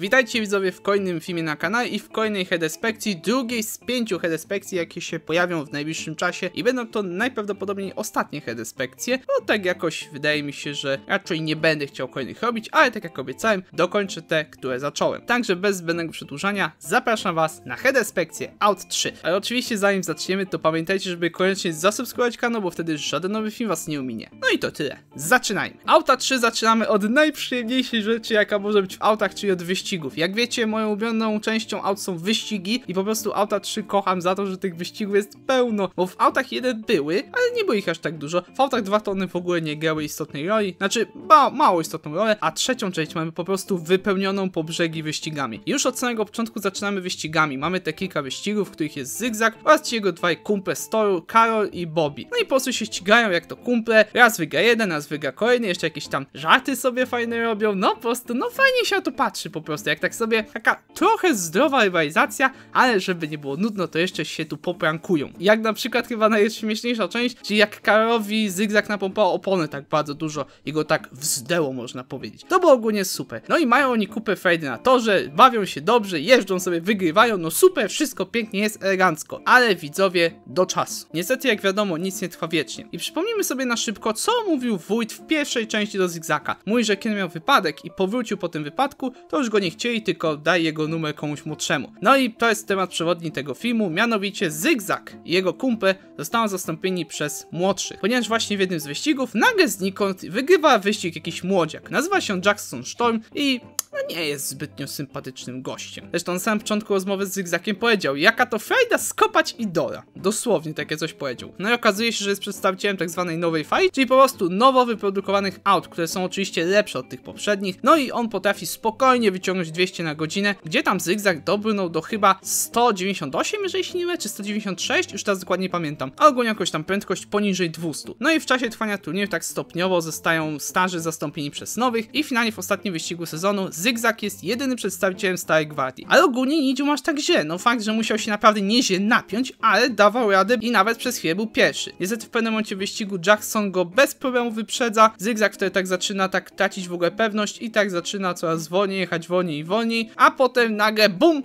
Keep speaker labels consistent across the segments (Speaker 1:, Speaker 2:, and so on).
Speaker 1: Witajcie widzowie w kolejnym filmie na kanale i w kolejnej headespekcji drugiej z pięciu headespekcji jakie się pojawią w najbliższym czasie i będą to najprawdopodobniej ostatnie headespekcje bo tak jakoś wydaje mi się, że raczej nie będę chciał kolejnych robić, ale tak jak obiecałem, dokończę te, które zacząłem. Także bez zbędnego przedłużania zapraszam Was na headespekcję Out 3. Ale oczywiście zanim zaczniemy, to pamiętajcie, żeby koniecznie zasubskrybować kanał, bo wtedy żaden nowy film Was nie ominie. No i to tyle. Zaczynajmy. Auta 3 zaczynamy od najprzyjemniejszej rzeczy, jaka może być w autach, czyli od wyścigu wyścigów. Jak wiecie, moją ulubioną częścią aut są wyścigi i po prostu auta 3 kocham za to, że tych wyścigów jest pełno, bo w autach 1 były, ale nie było ich aż tak dużo. W autach 2 tony w ogóle nie grały istotnej roli, znaczy ma mało istotną rolę, a trzecią część mamy po prostu wypełnioną po brzegi wyścigami. Już od samego początku zaczynamy wyścigami. Mamy te kilka wyścigów, w których jest Zygzak oraz ci jego dwaj kumple z toru, Karol i Bobby. No i po prostu się ścigają jak to kumple, raz wygra jeden, raz wygra kolejny, jeszcze jakieś tam żarty sobie fajne robią, no po prostu, no fajnie się na to patrzy po prostu prostu jak tak sobie taka trochę zdrowa rywalizacja, ale żeby nie było nudno, to jeszcze się tu poprankują. Jak na przykład chyba najśmieszniejsza część, czyli jak Karowi zygzak napompał opony tak bardzo dużo i go tak wzdęło można powiedzieć. To było ogólnie super. No i mają oni kupę frejdy na torze, bawią się dobrze, jeżdżą sobie, wygrywają, no super, wszystko pięknie jest, elegancko. Ale widzowie, do czasu. Niestety jak wiadomo, nic nie trwa wiecznie. I przypomnijmy sobie na szybko, co mówił wójt w pierwszej części do zygzaka. Mówi, że kiedy miał wypadek i powrócił po tym wypadku, to już go nie nie chcieli, tylko daj jego numer komuś młodszemu. No i to jest temat przewodni tego filmu, mianowicie Zygzak i jego kumpę zostaną zastąpieni przez młodszych, ponieważ właśnie w jednym z wyścigów nagle znikąd wygrywa wyścig jakiś młodziak. Nazywa się Jackson Storm i no nie jest zbytnio sympatycznym gościem. Zresztą na samym początku rozmowy z Zygzakiem powiedział, jaka to frajda skopać idola. Dosłownie takie coś powiedział. No i okazuje się, że jest przedstawicielem tak zwanej nowej fali, czyli po prostu nowo wyprodukowanych aut, które są oczywiście lepsze od tych poprzednich, no i on potrafi spokojnie wyciągnąć 200 na godzinę, gdzie tam Zygzak dobrnął do chyba 198, jeżeli się nie mylę, czy 196, już teraz dokładnie pamiętam, a ogólnie jakoś tam prędkość poniżej 200. No i w czasie trwania turnieju tak stopniowo zostają starzy zastąpieni przez nowych i finalnie w ostatnim wyścigu sezonu Zygzak Zygzak jest jedynym przedstawicielem Starej Gwardii. Ale ogólnie nie idził aż tak źle, no fakt, że musiał się naprawdę nieźle napiąć, ale dawał radę i nawet przez chwilę był pierwszy. Niestety w pewnym momencie wyścigu Jackson go bez problemu wyprzedza, Zygzak wtedy tak zaczyna tak tracić w ogóle pewność i tak zaczyna coraz wolniej jechać wolniej i wolniej, a potem nagle BUM!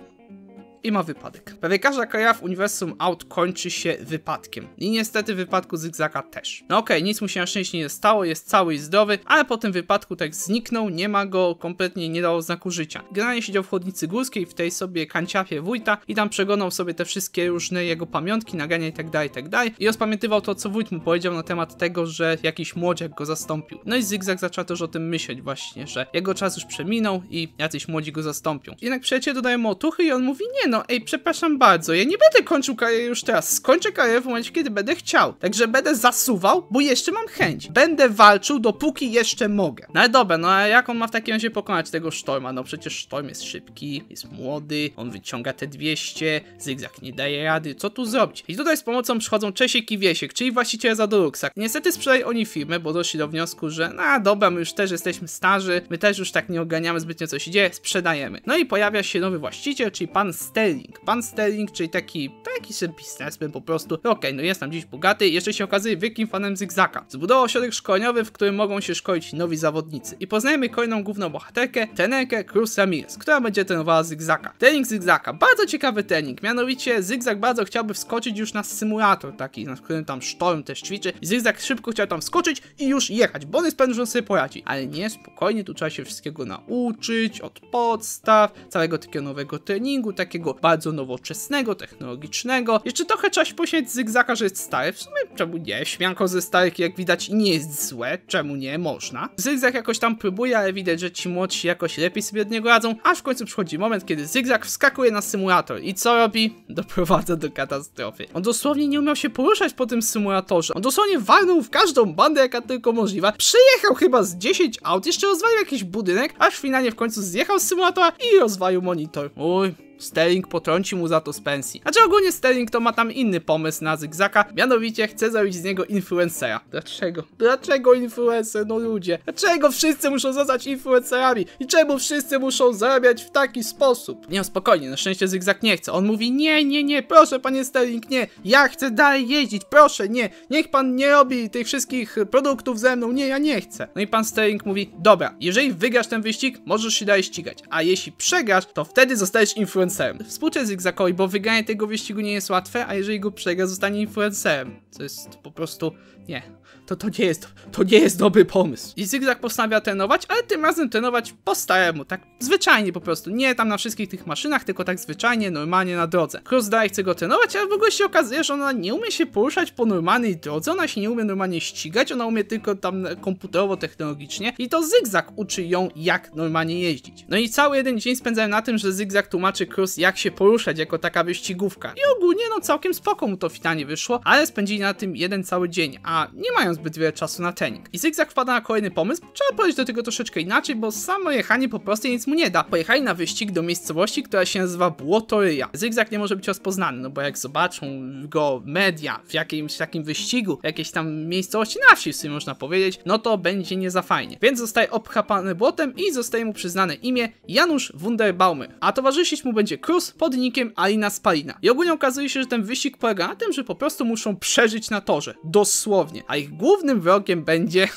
Speaker 1: i ma wypadek. Prawie każda kraja w uniwersum aut kończy się wypadkiem. I niestety w wypadku Zygzaka też. No okej, okay, nic mu się na szczęście nie stało, jest cały i zdrowy, ale po tym wypadku tak zniknął, nie ma go, kompletnie nie dało znaku życia. Generalnie siedział w chodnicy górskiej, w tej sobie kanciapie wójta i tam przegonął sobie te wszystkie różne jego pamiątki, nagrania itd., tak itd. Tak I rozpamiętywał to, co wójt mu powiedział na temat tego, że jakiś młodziak go zastąpił. No i Zygzak zaczął też o tym myśleć właśnie, że jego czas już przeminął i jacyś młodzi go zastąpią. Jednak przyjaciel dodaje mu otuchy i on mówi, nie no, no, ej, przepraszam bardzo, ja nie będę kończył kariery już teraz, skończę karierę w momencie, kiedy będę chciał. Także będę zasuwał, bo jeszcze mam chęć. Będę walczył, dopóki jeszcze mogę. No ale dobra, no a jak on ma w takim razie pokonać tego Sztorma? No przecież Sztorm jest szybki, jest młody, on wyciąga te 200, zygzak nie daje rady, co tu zrobić? I tutaj z pomocą przychodzą Czesiek i Wiesiek, czyli za Zadoruksa. Niestety sprzedaj oni firmę, bo doszli do wniosku, że no dobra, my już też jesteśmy starzy, my też już tak nie oganiamy zbytnio co się dzieje, sprzedajemy. No i pojawia się nowy właściciel, czyli pan Ster Sterling. Pan Sterling, czyli taki, taki biznesmen po prostu. Okej, okay, no jest tam dziś bogaty jeszcze się okazuje wielkim fanem zygzaka. Zbudował ośrodek szkoleniowy, w którym mogą się szkolić nowi zawodnicy. I poznajemy kolejną główną bohaterkę, trenerkę Cruz Ramirez, która będzie trenowała zygzaka. Trening zygzaka, bardzo ciekawy trening, mianowicie zygzak bardzo chciałby wskoczyć już na symulator taki, na którym tam sztorm też ćwiczy. I zygzak szybko chciał tam wskoczyć i już jechać, bo on jest pewien, że on sobie poradzi. Ale nie, spokojnie, tu trzeba się wszystkiego nauczyć, od podstaw, całego takiego nowego treningu, takiego bardzo nowoczesnego, technologicznego. Jeszcze trochę trzeba się posiąść zygzaka, że jest stary. W sumie czemu nie? Śmianko ze starych jak widać nie jest złe. Czemu nie? Można. Zygzak jakoś tam próbuje, ale widać, że ci młodsi jakoś lepiej sobie od niego radzą. Aż w końcu przychodzi moment, kiedy zygzak wskakuje na symulator. I co robi? Doprowadza do katastrofy. On dosłownie nie umiał się poruszać po tym symulatorze. On dosłownie walnął w każdą bandę, jaka tylko możliwa. Przyjechał chyba z 10 aut, jeszcze rozwalił jakiś budynek, aż finalnie w końcu zjechał z symulatora i rozwalił monitor. Oj, Sterling potrąci mu za to z pensji. Znaczy ogólnie Sterling to ma tam inny pomysł na Zygzaka, mianowicie chce zrobić z niego influencera. Dlaczego? Dlaczego influencer? No ludzie. Dlaczego wszyscy muszą zostać influencerami? I czemu wszyscy muszą zarabiać w taki sposób? Nie, spokojnie, na szczęście Zygzak nie chce. On mówi nie, nie, nie, proszę panie Sterling, nie. Ja chcę dalej jeździć, proszę, nie. Niech pan nie robi tych wszystkich produktów ze mną, nie, ja nie chcę. No i pan Sterling mówi, dobra, jeżeli wygrasz ten wyścig, możesz się dalej ścigać, a jeśli przegrasz, to wtedy zostajesz influencerem influencerem. Współczę Zigzakowi, bo wygranie tego wyścigu nie jest łatwe, a jeżeli go przegra, zostanie influencerem. Co jest po prostu... nie. To, to, nie jest, to nie jest dobry pomysł. I Zigzag postanawia trenować, ale tym razem trenować po staremu, tak zwyczajnie po prostu. Nie tam na wszystkich tych maszynach, tylko tak zwyczajnie, normalnie na drodze. Cross dalej chce go trenować, ale w ogóle się okazuje, że ona nie umie się poruszać po normalnej drodze, ona się nie umie normalnie ścigać, ona umie tylko tam komputerowo, technologicznie i to zygzak uczy ją jak normalnie jeździć. No i cały jeden dzień spędzałem na tym, że zygzak tłumaczy jak się poruszać jako taka wyścigówka. I ogólnie no całkiem spoko mu to fitanie wyszło, ale spędzili na tym jeden cały dzień, a nie mają zbyt wiele czasu na trening. I Zygzak wpada na kolejny pomysł, trzeba podejść do tego troszeczkę inaczej, bo samo jechanie po prostu nic mu nie da. Pojechali na wyścig do miejscowości, która się nazywa Błotoryja. Zygzak nie może być rozpoznany, no bo jak zobaczą go media w jakimś takim wyścigu, jakieś tam miejscowości na wsi w sumie można powiedzieć, no to będzie nie za fajnie. Więc zostaje obchapany błotem i zostaje mu przyznane imię Janusz Wunderbaumy, a towarzyszyć mu będzie będzie Cruz pod nikiem Alina Spalina. I ogólnie okazuje się, że ten wyścig polega na tym, że po prostu muszą przeżyć na torze. Dosłownie. A ich głównym wrogiem będzie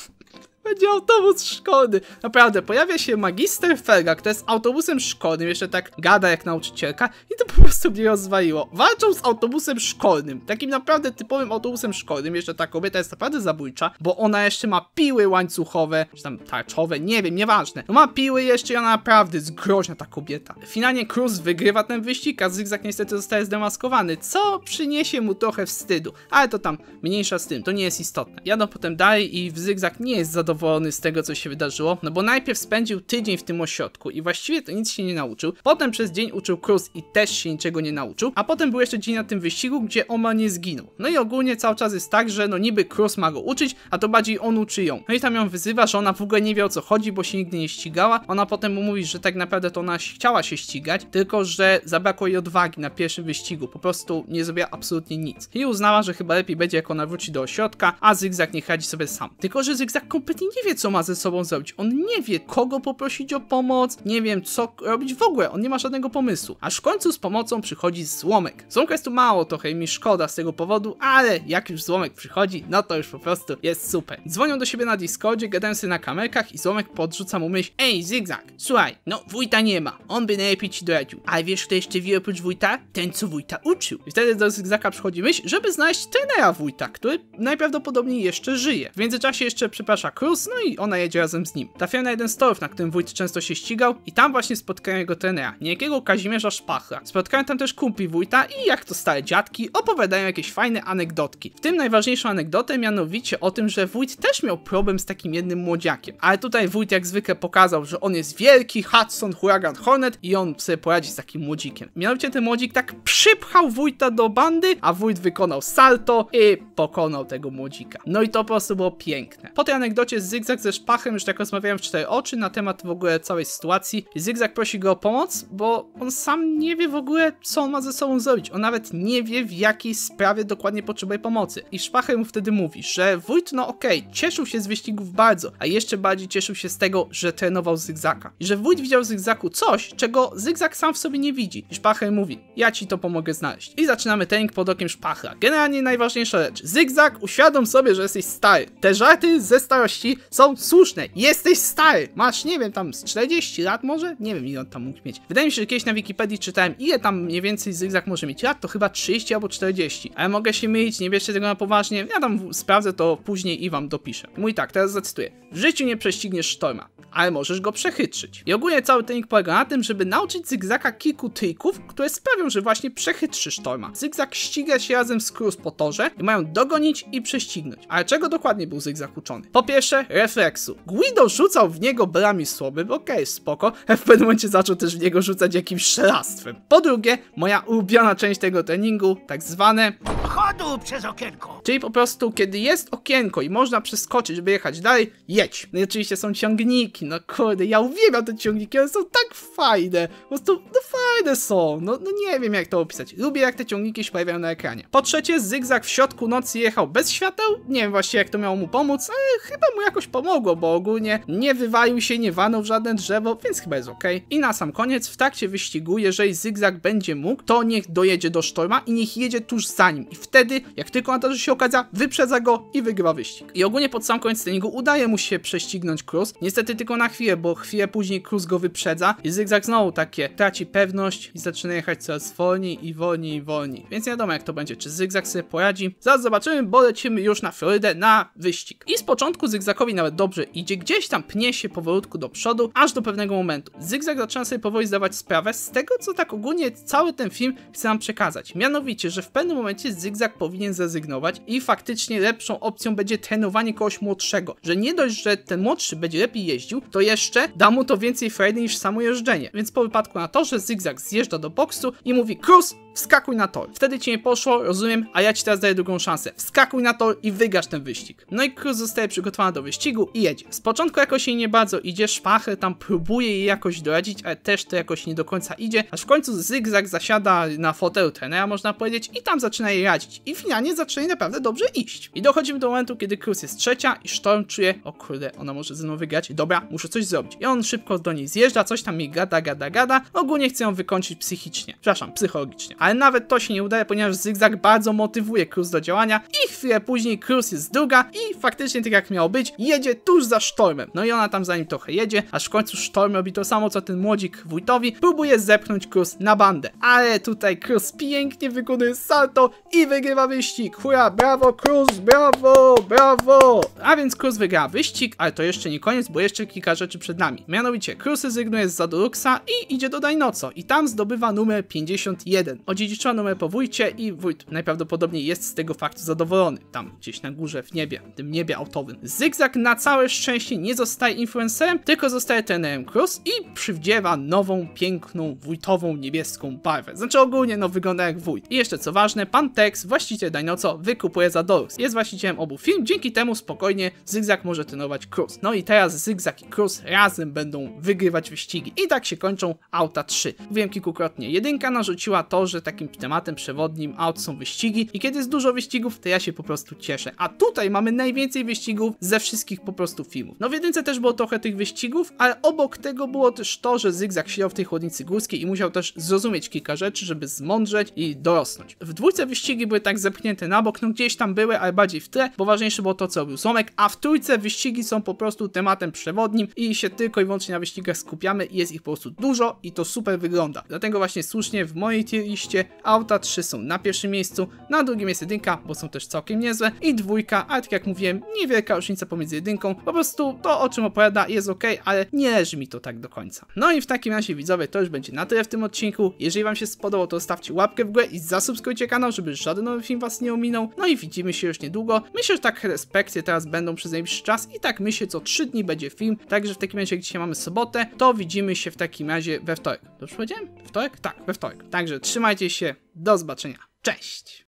Speaker 1: będzie autobus szkody. Naprawdę, pojawia się magister Ferga, który jest autobusem szkolnym, jeszcze tak gada jak nauczycielka i to po prostu mnie rozwaliło. Walczą z autobusem szkolnym, takim naprawdę typowym autobusem szkolnym, jeszcze ta kobieta jest naprawdę zabójcza, bo ona jeszcze ma piły łańcuchowe, czy tam tarczowe, nie wiem, nieważne. No ma piły jeszcze i ona naprawdę jest groźna ta kobieta. Finalnie Cruz wygrywa ten wyścig, a Zygzak niestety zostaje zdemaskowany, co przyniesie mu trochę wstydu, ale to tam mniejsza z tym, to nie jest istotne. Jadą potem dalej i Zygzak nie jest zadowolony zadowolony z tego, co się wydarzyło, no bo najpierw spędził tydzień w tym ośrodku i właściwie to nic się nie nauczył, potem przez dzień uczył Cruz i też się niczego nie nauczył, a potem był jeszcze dzień na tym wyścigu, gdzie Oma nie zginął. No i ogólnie cały czas jest tak, że no niby Cruz ma go uczyć, a to bardziej on uczy ją. No i tam ją wyzywa, że ona w ogóle nie wie o co chodzi, bo się nigdy nie ścigała. Ona potem mu mówi, że tak naprawdę to ona chciała się ścigać, tylko że zabrakło jej odwagi na pierwszym wyścigu, po prostu nie zrobiła absolutnie nic. I uznała, że chyba lepiej będzie jak ona wróci do ośrodka, a Zygzak nie radzi sobie sam. Tylko, że Zygzak kompletnie nie wie, co ma ze sobą zrobić. On nie wie, kogo poprosić o pomoc, nie wiem, co robić w ogóle. On nie ma żadnego pomysłu. Aż w końcu z pomocą przychodzi złomek. Złomka jest tu mało, trochę mi szkoda z tego powodu, ale jak już złomek przychodzi, no to już po prostu jest super. Dzwonią do siebie na Discordzie, gadają sobie na kamerkach i złomek podrzuca mu myśl. Ej, zigzag, słuchaj, no wójta nie ma. On by najlepiej ci doradził. Ale wiesz, kto jeszcze wie oprócz wójta? Ten, co wójta uczył. I wtedy do zigzaga przychodzi myśl, żeby znaleźć trenera wójta, który najprawdopodobniej jeszcze żyje. W międzyczasie jeszcze przeprasza Cruz no i ona jedzie razem z nim. Trafiają na jeden z torów, na którym wójt często się ścigał i tam właśnie spotkają jego trenera, niejakiego Kazimierza Szpachla. Spotkają tam też kumpi wójta i jak to stare dziadki, opowiadają jakieś fajne anegdotki. W tym najważniejszą anegdotę mianowicie o tym, że wójt też miał problem z takim jednym młodziakiem. Ale tutaj wójt jak zwykle pokazał, że on jest wielki Hudson Huragan Hornet i on sobie poradzi z takim młodzikiem. Mianowicie ten młodzik tak przypchał wójta do bandy, a wójt wykonał salto i pokonał tego młodzika. No i to po prostu było piękne. Po tej anegdocie Zygzak ze Szpachem już tak rozmawiałem w cztery oczy na temat w ogóle całej sytuacji. Zygzak prosi go o pomoc, bo on sam nie wie w ogóle, co on ma ze sobą zrobić. On nawet nie wie, w jakiej sprawie dokładnie potrzebuje pomocy. I Szpachem mu wtedy mówi, że wójt, no okej, okay, cieszył się z wyścigów bardzo, a jeszcze bardziej cieszył się z tego, że trenował Zygzaka. I że wójt widział w Zygzaku coś, czego Zygzak sam w sobie nie widzi. I Szpachem mówi, ja ci to pomogę znaleźć. I zaczynamy trening pod okiem szpacha. Generalnie najważniejsza rzecz. Zygzak, uświadom sobie, że jesteś stary. Te żarty ze starości są słuszne. Jesteś stary, masz, nie wiem, tam z 40 lat może? Nie wiem, ile on tam mógł mieć. Wydaje mi się, że kiedyś na Wikipedii czytałem, ile tam mniej więcej Zygzak może mieć lat, to chyba 30 albo 40. Ale mogę się mylić, nie bierzcie tego na poważnie. Ja tam sprawdzę to później i wam dopiszę. Mój tak, teraz zacytuję. W życiu nie prześcigniesz sztorma, ale możesz go przechytrzyć. I ogólnie cały trening polega na tym, żeby nauczyć Zygzaka kilku trików, które sprawią, że właśnie przechytrzy sztorma. Zygzak ściga się razem z Cruz po torze i mają dogonić i prześcignąć. Ale czego dokładnie był Zygzak uczony? Po pierwsze, refleksu. Guido rzucał w niego brami bo okej, okay, spoko, w pewnym momencie zaczął też w niego rzucać jakimś szelastwem. Po drugie, moja ulubiona część tego treningu, tak zwane chodu przez okienko. Czyli po prostu, kiedy jest okienko i można przeskoczyć, żeby jechać dalej, jedź. No i oczywiście są ciągniki, no kurde, ja uwielbiam te ciągniki, one są tak fajne, po prostu, no fajne fajne są. No, no nie wiem jak to opisać. Lubię jak te ciągniki się pojawiają na ekranie. Po trzecie, zygzak w środku nocy jechał bez świateł. Nie wiem właśnie jak to miało mu pomóc, ale chyba mu jakoś pomogło, bo ogólnie nie wywalił się, nie wanął w żadne drzewo, więc chyba jest ok. I na sam koniec, w trakcie wyścigu, jeżeli zygzak będzie mógł, to niech dojedzie do sztorma i niech jedzie tuż za nim. I wtedy, jak tylko na to, że się okaza, wyprzedza go i wygrywa wyścig. I ogólnie pod sam koniec treningu udaje mu się prześcignąć Cruz. Niestety tylko na chwilę, bo chwilę później Cruz go wyprzedza i zygzak znowu takie traci pewność i zaczyna jechać coraz wolniej i wolniej i wolniej. Więc nie wiadomo jak to będzie, czy zygzak sobie poradzi. Zaraz zobaczymy, bo lecimy już na Florydę na wyścig. I z początku zygzakowi nawet dobrze idzie, gdzieś tam pnie się powolutku do przodu, aż do pewnego momentu. Zygzak zaczyna sobie powoli zdawać sprawę z tego, co tak ogólnie cały ten film chce nam przekazać. Mianowicie, że w pewnym momencie zygzak powinien zrezygnować i faktycznie lepszą opcją będzie trenowanie kogoś młodszego. Że nie dość, że ten młodszy będzie lepiej jeździł, to jeszcze da mu to więcej frajdy niż samo jeżdżenie. Więc po wypadku na to, że zygzak zjeżdża do boksu i mówi Cruz, wskakuj na tor. Wtedy ci nie poszło, rozumiem, a ja ci teraz daję drugą szansę. Wskakuj na tor i wygasz ten wyścig. No i Cruz zostaje przygotowana do wyścigu i jedzie. Z początku jakoś jej nie bardzo idzie, szpachę tam próbuje jej jakoś doradzić, ale też to jakoś nie do końca idzie, aż w końcu zygzak zasiada na fotelu trenera, można powiedzieć, i tam zaczyna jej radzić. I finalnie zaczyna jej naprawdę dobrze iść. I dochodzimy do momentu, kiedy Cruz jest trzecia i Storm czuje, o kurde, ona może ze mną wygrać, dobra, muszę coś zrobić. I on szybko do niej zjeżdża, coś tam mi gada, gada, gada, ogólnie chce ją wykonać wykończyć psychicznie. Przepraszam, psychologicznie. Ale nawet to się nie udaje, ponieważ Zygzak bardzo motywuje Cruz do działania i chwilę później Cruz jest druga i faktycznie tak jak miało być, jedzie tuż za Sztormem. No i ona tam za nim trochę jedzie, aż w końcu Sztorm robi to samo co ten młodzik wójtowi, próbuje zepchnąć Cruz na bandę. Ale tutaj Cruz pięknie wykonuje salto i wygrywa wyścig. Hurra, brawo Cruz, brawo, brawo! A więc Cruz wygra wyścig, ale to jeszcze nie koniec, bo jeszcze kilka rzeczy przed nami. Mianowicie Cruz rezygnuje z Zadoruxa i idzie do Dajnoco i tam sam zdobywa numer 51. Odziedziczyła numer po wójcie i wójt najprawdopodobniej jest z tego faktu zadowolony. Tam gdzieś na górze, w niebie, w tym niebie autowym. Zygzak na całe szczęście nie zostaje influencerem, tylko zostaje trenerem Cruz i przywdziewa nową, piękną, wójtową, niebieską barwę. Znaczy ogólnie no wygląda jak wójt. I jeszcze co ważne, pan Tex, właściciel Dajnoco, wykupuje za Dorus. Jest właścicielem obu firm, dzięki temu spokojnie Zygzak może trenować Cruz. No i teraz Zygzak i Cruz razem będą wygrywać wyścigi. I tak się kończą auta 3 mówiłem kilkukrotnie, jedynka narzuciła to, że takim tematem przewodnim aut są wyścigi i kiedy jest dużo wyścigów, to ja się po prostu cieszę. A tutaj mamy najwięcej wyścigów ze wszystkich po prostu filmów. No w jedynce też było trochę tych wyścigów, ale obok tego było też to, że Zygzak siedział w tej chłodnicy górskiej i musiał też zrozumieć kilka rzeczy, żeby zmądrzeć i dorosnąć. W dwójce wyścigi były tak zepchnięte na bok, no gdzieś tam były, ale bardziej w tle, bo ważniejsze było to, co robił Somek, a w trójce wyścigi są po prostu tematem przewodnim i się tylko i wyłącznie na wyścigach skupiamy i jest ich po prostu dużo i to super wygląda wygląda. Dlatego właśnie słusznie w mojej tier liście auta 3 są na pierwszym miejscu, na drugim jest jedynka, bo są też całkiem niezłe i dwójka, ale tak jak mówiłem, niewielka różnica pomiędzy jedynką, po prostu to o czym opowiada jest ok, ale nie leży mi to tak do końca. No i w takim razie widzowie to już będzie na tyle w tym odcinku, jeżeli wam się spodobało to stawcie łapkę w górę i zasubskrybujcie kanał, żeby żaden nowy film was nie ominął, no i widzimy się już niedługo, myślę, że tak respekcje teraz będą przez najbliższy czas i tak myślę co 3 dni będzie film, także w takim razie jak dzisiaj mamy sobotę, to widzimy się w takim razie we wtorek. Dobrze powiedzie? wtorkiem? Wtorek? Tak, we wtorek. Także trzymajcie się, do zobaczenia. Cześć!